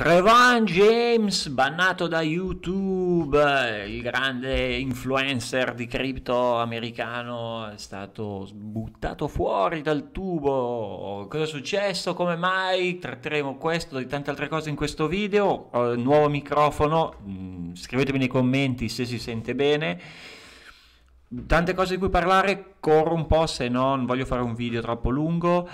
Trevan James, bannato da YouTube, il grande influencer di cripto americano, è stato buttato fuori dal tubo. Cosa è successo? Come mai? Tratteremo questo e tante altre cose in questo video. Ho il nuovo microfono, mm, scrivetemi nei commenti se si sente bene tante cose di cui parlare, corro un po' se no non voglio fare un video troppo lungo.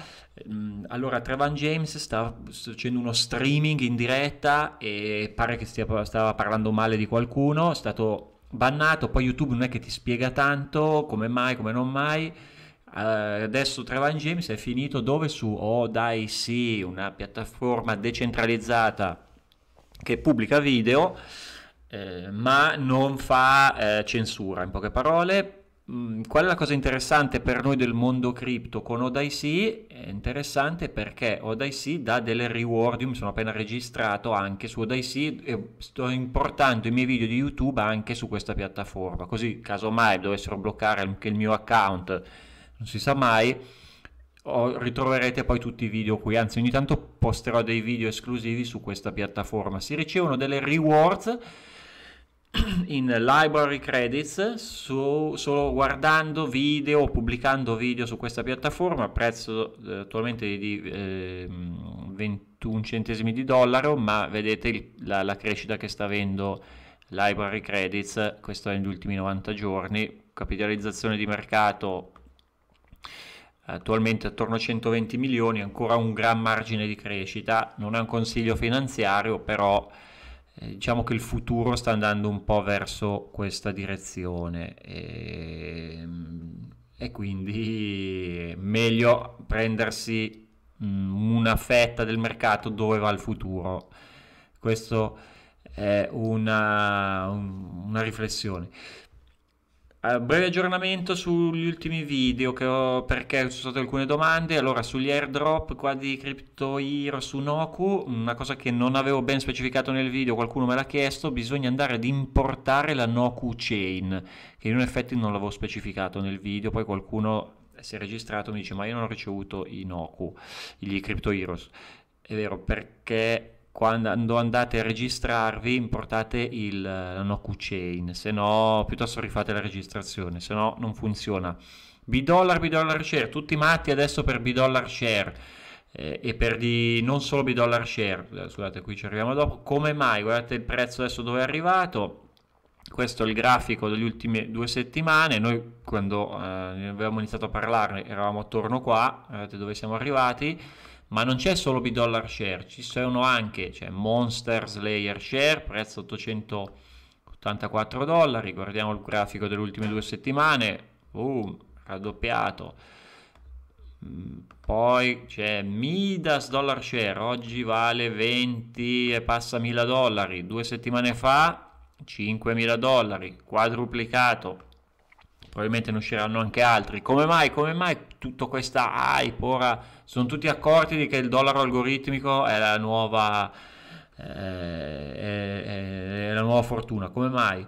Mm, allora, Trevan James sta facendo uno streaming in diretta e pare che stia, stava parlando male di qualcuno, è stato bannato, poi YouTube non è che ti spiega tanto come mai, come non mai. Uh, adesso Trevan James è finito dove su Oh dai sì, una piattaforma decentralizzata che pubblica video. Eh, ma non fa eh, censura in poche parole mh, mm, qual è la cosa interessante per noi del mondo cripto con ODIC? È interessante perché ODIC dà delle reward, io mi sono appena registrato anche su ODIC e sto importando i miei video di YouTube anche su questa piattaforma, così casomai dovessero bloccare anche il mio account, non si sa mai, ritroverete poi tutti i video qui, anzi ogni tanto posterò dei video esclusivi su questa piattaforma. Si ricevono delle rewards in library credits su, solo guardando video o pubblicando video su questa piattaforma a prezzo eh, attualmente di eh, 21 centesimi di dollaro ma vedete il, la, la, crescita che sta avendo library credits questo è negli ultimi 90 giorni capitalizzazione di mercato attualmente attorno a 120 milioni ancora un gran margine di crescita non è un consiglio finanziario però eh, diciamo che il futuro sta andando un po' verso questa direzione e, ehm, e quindi meglio prendersi mm, una fetta del mercato dove va il futuro. Questo è una, una riflessione. Eh, breve aggiornamento sugli ultimi video che ho perché ci sono state alcune domande. Allora, sugli airdrop qua di Crypto Hero su Noku, una cosa che non avevo ben specificato nel video, qualcuno me l'ha chiesto, bisogna andare ad importare la Noku Chain, che in effetti non l'avevo specificato nel video, poi qualcuno si è registrato e mi dice ma io non ho ricevuto i Noku, gli Crypto Heroes. È vero, perché quando andate a registrarvi importate il no QChain, se no piuttosto rifate la registrazione, se no non funziona. b bidollar share, tutti matti adesso per bidollar share eh, e per di non solo bidollar share, eh, scusate qui ci arriviamo dopo, come mai? Guardate il prezzo adesso dove è arrivato, questo è il grafico delle ultime due settimane, noi quando eh, avevamo iniziato a parlarne eravamo attorno qua, guardate dove siamo arrivati, ma non c'è solo B-Dollar Share, ci sono anche cioè Monster Slayer Share, prezzo 884 dollari, guardiamo il grafico delle ultime due settimane, boom, raddoppiato. Mm, poi c'è Midas Dollar Share, oggi vale 20 e passa mila dollari, due settimane fa 5.000 dollari, quadruplicato, probabilmente ne usciranno anche altri. Come mai, come mai tutta questa hype, ora sono tutti accorti di che il dollaro algoritmico è la nuova, eh, è, è la nuova fortuna, come mai?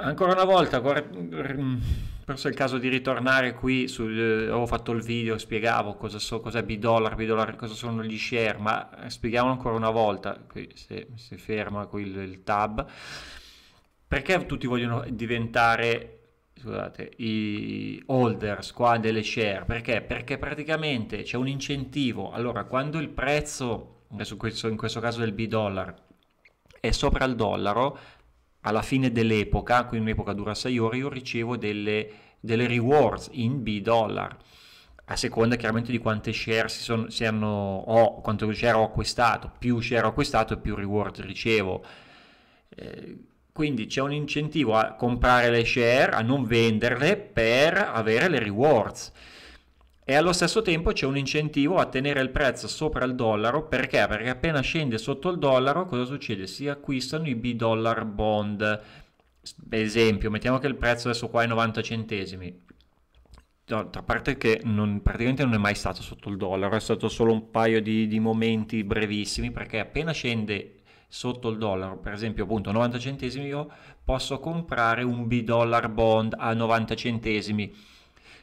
Ancora una volta, mm, forse è il caso di ritornare qui sul, eh, ho fatto il video spiegavo cosa so, cos'è B-Dollar, B-Dollar cosa sono gli share ma spieghiamolo ancora una volta qui, se, se ferma qui il, il tab perché tutti vogliono diventare scusate, i holders qua delle share perché? Perché praticamente c'è un incentivo. Allora, quando il prezzo, adesso in questo caso del B-dollar, è sopra il dollaro, alla fine dell'epoca, quindi un'epoca dura 6 ore, io ricevo delle, delle rewards in B-dollar a seconda chiaramente di quante share si, sono, si hanno ho, quanto share ho acquistato, più share ho acquistato più reward ricevo. Eh, quindi c'è un incentivo a comprare le share, a non venderle per avere le rewards e allo stesso tempo c'è un incentivo a tenere il prezzo sopra il dollaro perché? Perché appena scende sotto il dollaro cosa succede? Si acquistano i B-dollar bond. Esempio, mettiamo che il prezzo adesso qua è 90 centesimi. No, parte che non, praticamente non è mai stato sotto il dollaro, è stato solo un paio di, di momenti brevissimi perché appena scende sotto il dollaro, per esempio appunto 90 centesimi, io posso comprare un B-dollar bond a 90 centesimi.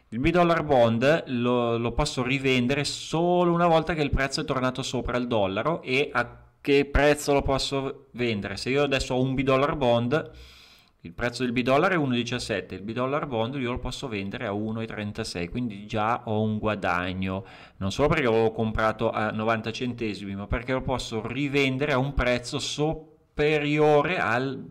Il B-dollar bond lo, lo posso rivendere solo una volta che il prezzo è tornato sopra il dollaro e a che prezzo lo posso vendere? Se io adesso ho un B-dollar bond il prezzo del B-Dollar è 1,17, il B-Dollar Bond io lo posso vendere a 1,36, quindi già ho un guadagno, non solo perché l'avevo comprato a 90 centesimi, ma perché lo posso rivendere a un prezzo superiore al,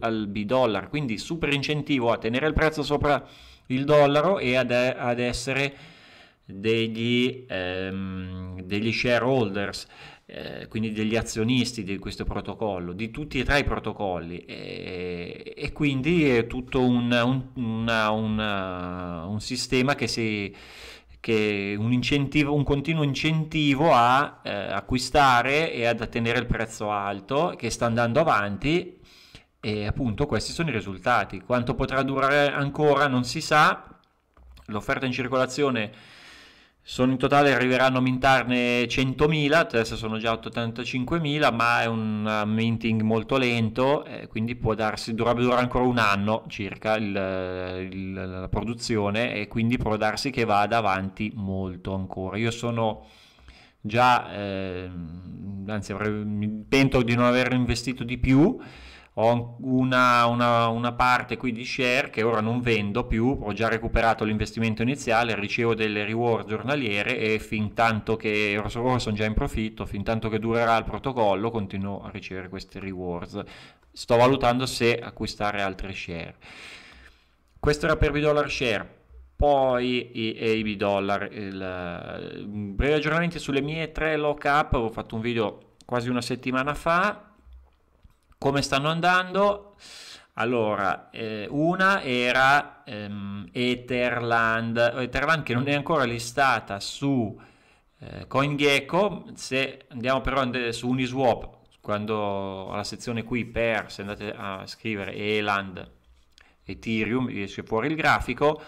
al B-Dollar, quindi super incentivo a tenere il prezzo sopra il dollaro e ad, ad essere degli, ehm, degli shareholders. Eh, quindi degli azionisti di questo protocollo, di tutti e tre i protocolli e, eh, e quindi è tutto un, un, una, una, eh, un sistema che si che un, un, continuo incentivo a eh, acquistare e ad attenere il prezzo alto che sta andando avanti e appunto questi sono i risultati. Quanto potrà durare ancora non si sa, l'offerta in circolazione sono in totale arriveranno a mintarne 100.000, adesso sono già 85.000, ma è un minting molto lento, eh, quindi può darsi, dovrebbe durare ancora un anno circa il, il, la produzione e quindi può darsi che vada avanti molto ancora. Io sono già, eh, anzi avrei, mi pento di non aver investito di più, ho una, una, una, parte qui di share che ora non vendo più, ho già recuperato l'investimento iniziale, ricevo delle reward giornaliere e fin tanto che ora sono già in profitto, fin tanto che durerà il protocollo continuo a ricevere queste rewards. Sto valutando se acquistare altre share. Questo era per b Share poi i AB dollar il, mm, brevi aggiornamenti sulle mie tre lock up avevo fatto un video quasi una settimana fa come stanno andando? Allora, eh, una era ehm, Etherland, Etherland che non è ancora listata su eh, CoinGecko, se andiamo però su Uniswap, quando alla sezione qui per, se andate a scrivere Eland Ethereum, esce fuori il grafico,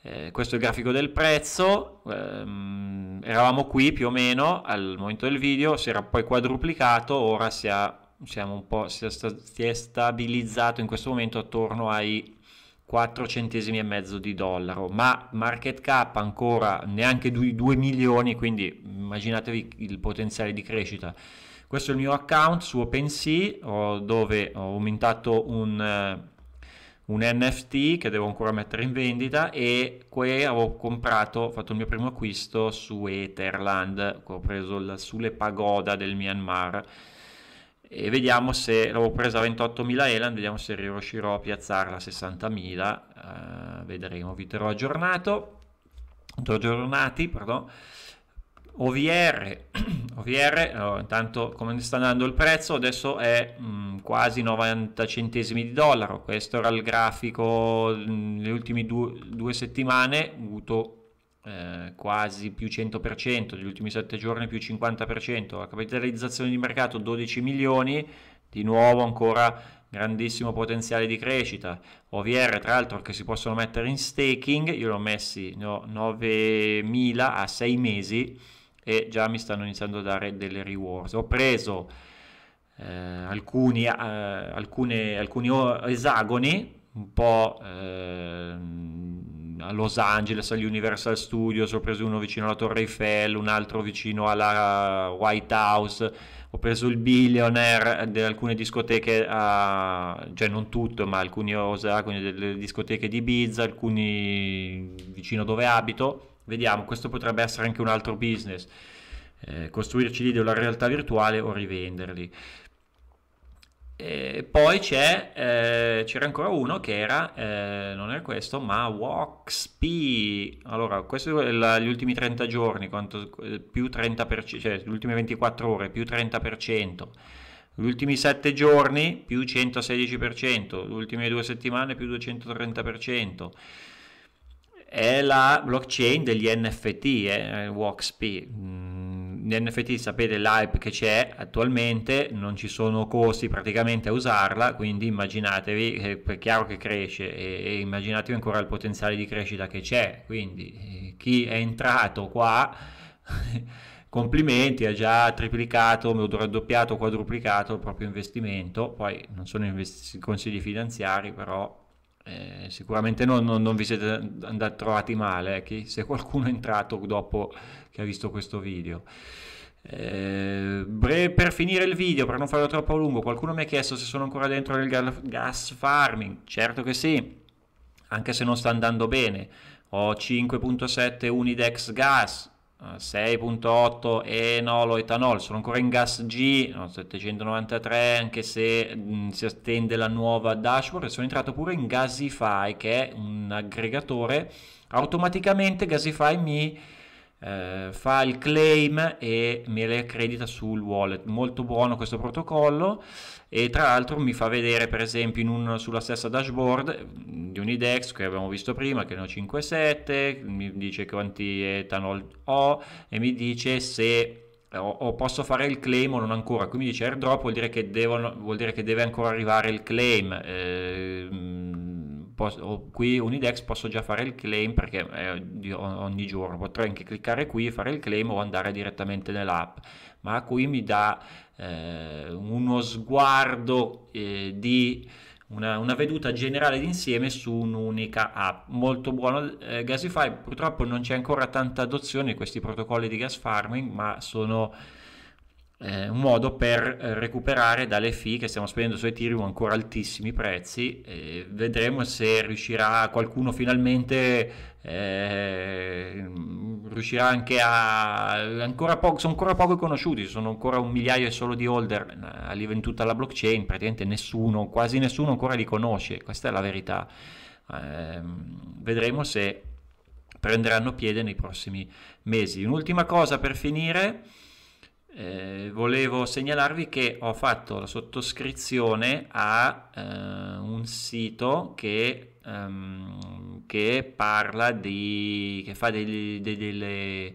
eh, questo è il grafico del prezzo, ehm, eravamo qui più o meno al momento del video, si era poi quadruplicato, ora si ha siamo un po', si, è, si è stabilizzato in questo momento attorno ai 4 centesimi e mezzo di dollaro, ma market cap ancora neanche 2, 2 milioni, quindi immaginatevi il potenziale di crescita. Questo è il mio account su OpenSea dove ho aumentato un, eh, un NFT che devo ancora mettere in vendita e qui ho comprato, ho fatto il mio primo acquisto su Etherland, ho preso la, sulle pagoda del Myanmar e vediamo se l'avevo presa a 28.000 Elan, vediamo se riuscirò a piazzarla a 60.000, uh, eh, vedremo, vi terrò aggiornato, aggiornati, pardon. OVR, OVR allora, intanto come sta andando il prezzo adesso è mh, mm, quasi 90 centesimi di dollaro, questo era il grafico mh, mm, le ultime due, due settimane, avuto eh, quasi più 100% degli ultimi 7 giorni più 50%, la capitalizzazione di mercato 12 milioni, di nuovo ancora grandissimo potenziale di crescita, OVR tra l'altro che si possono mettere in staking, io l'ho messi no, 9.000 a 6 mesi e già mi stanno iniziando a dare delle rewards. Ho preso eh, alcuni, eh, alcune, alcuni esagoni un po' ehm, a Los Angeles, agli Universal Studios, ho preso uno vicino alla Torre Eiffel, un altro vicino alla White House, ho preso il Billionaire di alcune discoteche, a, cioè non tutto, ma alcuni Osaka, quindi delle discoteche di Ibiza, alcuni vicino dove abito. Vediamo, questo potrebbe essere anche un altro business. Eh, costruirci lì della realtà virtuale o rivenderli. E poi eh, c'era ancora uno che era, eh, non era questo, ma WoxP. Allora, questi sono gli ultimi 30 giorni, quanto, più 30%, cioè le ultime 24 ore, più 30%. Gli ultimi 7 giorni, più 116%. Le ultime 2 settimane, più 230%. È la blockchain degli NFT, eh, WoxP NFT sapete l'hype che c'è attualmente, non ci sono costi praticamente a usarla, quindi immaginatevi, è eh, chiaro che cresce e, e, immaginatevi ancora il potenziale di crescita che c'è, quindi eh, chi è entrato qua, complimenti, ha già triplicato, raddoppiato, quadruplicato il proprio investimento, poi non sono investi- consigli finanziari però eh, sicuramente non, non, non, vi siete andati, trovati male eh, se qualcuno è entrato dopo che ha visto questo video. Eh, bre- per finire il video, per non farlo troppo lungo, qualcuno mi ha chiesto se sono ancora dentro nel gas-, gas farming. Certo che sì, anche se non sta andando bene. Ho 5.7 Unidex gas, 6.8 enolo etanol sono ancora in gas G 793 anche se mh, mm, si attende la nuova dashboard sono entrato pure in Gasify che è un aggregatore automaticamente Gasify mi eh, fa il claim e me le accredita sul wallet. Molto buono questo protocollo e tra l'altro mi fa vedere per esempio un, sulla stessa dashboard mm, di un IDEX che abbiamo visto prima che ne ho 5,7, mi dice quanti etanol ho e mi dice se o, posso fare il claim o non ancora. Qui mi dice airdrop, vuol dire che, devono, vuol dire che deve ancora arrivare il claim. Eh, mm, posso, qui Unidex posso già fare il claim perché è eh, ogni giorno, potrei anche cliccare qui, e fare il claim o andare direttamente nell'app, ma qui mi dà eh, uno sguardo eh, di... Una, una, veduta generale d'insieme su un'unica app. Molto buono eh, Gasify, purtroppo non c'è ancora tanta adozione di questi protocolli di gas farming, ma sono eh, un modo per eh, recuperare dalle fee che stiamo spendendo su Ethereum ancora altissimi prezzi. E vedremo se riuscirà qualcuno finalmente, eh, riuscirà anche a... Ancora po- sono ancora poco conosciuti, sono ancora un migliaio e solo di holder in tutta la blockchain, praticamente nessuno, quasi nessuno ancora li conosce, questa è la verità. Ehm, vedremo se prenderanno piede nei prossimi mesi. Un'ultima cosa per finire. Eh, volevo segnalarvi che ho fatto la sottoscrizione a eh, un sito che, ehm, che, parla di che fa dei, dei, delle,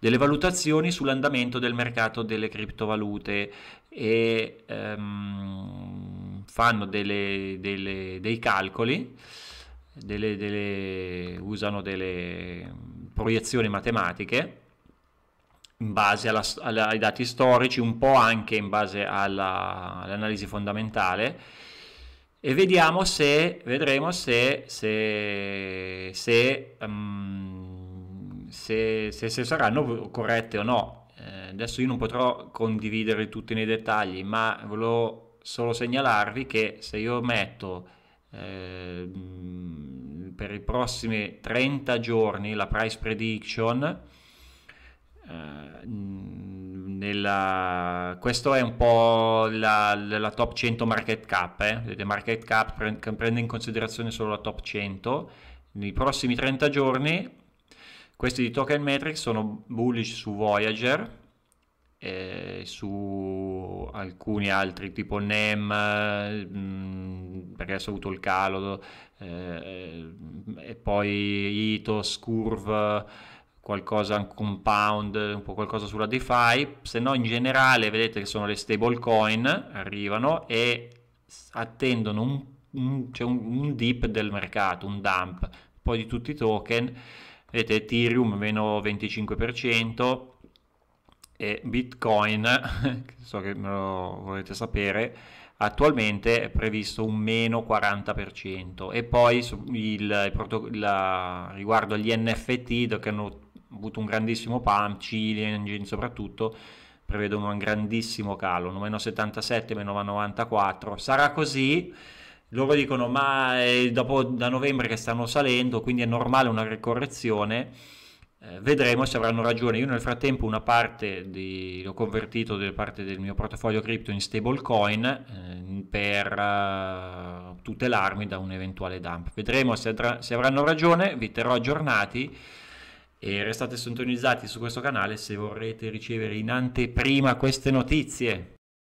delle, valutazioni sull'andamento del mercato delle criptovalute e ehm, fanno delle, delle, dei calcoli usano delle proiezioni matematiche in base alla, alla, ai dati storici, un po' anche in base alla, all'analisi fondamentale e vediamo se, vedremo se, se, se, um, se, se saranno corrette o no. Eh, adesso io non potrò condividere tutti nei dettagli, ma volevo solo segnalarvi che se io metto eh, mm, per i prossimi 30 giorni la price prediction, eh, nella, questo è un po' la, la top 100 market cap, eh? vedete market cap prende, prende in considerazione solo la top 100, nei prossimi 30 giorni questi di Token Metrics sono bullish su Voyager, eh, su alcuni altri tipo NEM, mh, mm, perché ha avuto il calo, eh, e poi ITOS, Curve qualcosa, un compound, un po' qualcosa sulla DeFi, se no in generale vedete che sono le stablecoin, arrivano e attendono un, un, cioè un, un dip del mercato, un dump, poi di tutti i token, vedete Ethereum meno 25%, e Bitcoin, so che me lo volete sapere, attualmente è previsto un meno 40% e poi il, il, la, riguardo agli NFT che hanno avuto un grandissimo pump, Chile Engine soprattutto, prevedono un grandissimo calo, meno 77, meno 94, sarà così, loro dicono ma è eh, dopo da novembre che stanno salendo, quindi è normale una ricorrezione, eh, vedremo se avranno ragione, io nel frattempo una parte di, l'ho convertito delle parte del mio portafoglio cripto in stablecoin eh, per eh, tutelarmi da un eventuale dump, vedremo se, se avranno ragione, vi terrò aggiornati, e restate sintonizzati su questo canale se vorrete ricevere in anteprima queste notizie.